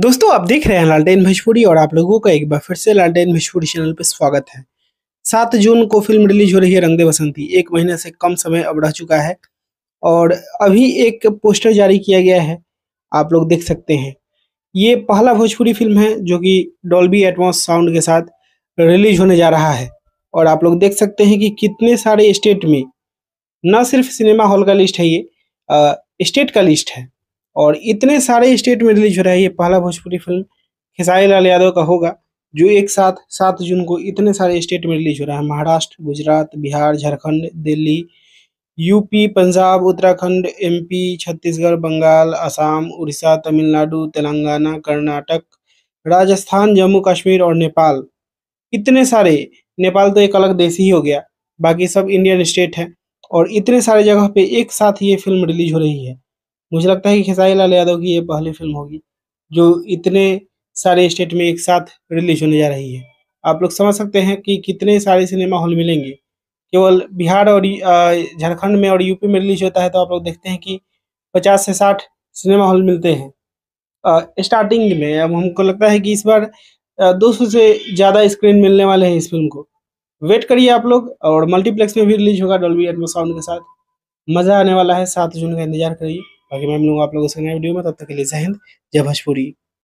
दोस्तों आप देख रहे हैं लालटेन भोजपुरी और आप लोगों का एक बार फिर से लालटेन भोजपुरी चैनल पर स्वागत है सात जून को फिल्म रिलीज हो रही है रंगदे बसंती एक महीने से कम समय अब रह चुका है और अभी एक पोस्टर जारी किया गया है आप लोग देख सकते हैं ये पहला भोजपुरी फिल्म है जो कि डॉल्बी एटमोस साउंड के साथ रिलीज होने जा रहा है और आप लोग देख सकते हैं कि कितने सारे स्टेट में न सिर्फ सिनेमा हॉल का लिस्ट है ये स्टेट का लिस्ट है और इतने सारे स्टेट में रिलीज हो रहा है ये पहला भोजपुरी फिल्म खेसारी लाल यादव का होगा जो एक साथ सात जून को इतने सारे स्टेट में रिलीज हो रहा है महाराष्ट्र गुजरात बिहार झारखंड दिल्ली यूपी पंजाब उत्तराखंड एमपी छत्तीसगढ़ बंगाल असम उड़ीसा तमिलनाडु तेलंगाना कर्नाटक राजस्थान जम्मू कश्मीर और नेपाल इतने सारे नेपाल तो एक अलग देश ही हो गया बाकी सब इंडियन स्टेट है और इतने सारे जगह पे एक साथ ये फिल्म रिलीज हो रही है मुझे लगता है कि खेसारी लाल यादव की ये पहली फिल्म होगी जो इतने सारे स्टेट में एक साथ रिलीज होने जा रही है आप लोग समझ सकते हैं कि कितने सारे सिनेमा हॉल मिलेंगे केवल बिहार और झारखंड में और यूपी में रिलीज होता है तो आप लोग देखते हैं कि पचास से साठ सिनेमा हॉल मिलते हैं स्टार्टिंग में अब हमको लगता है कि इस बार दो सौ से ज़्यादा स्क्रीन मिलने वाले हैं इस फिल्म को वेट करिए आप लोग और मल्टीप्लेक्स में भी रिलीज होगा डॉल्बी एटमो साउंड के साथ मज़ा आने वाला है सात जून का इंतजार करिए बाकी मैं मिलूंगा आप लोगों से नए वीडियो में तब तक के लिए जय हिंद जय भोजपुरी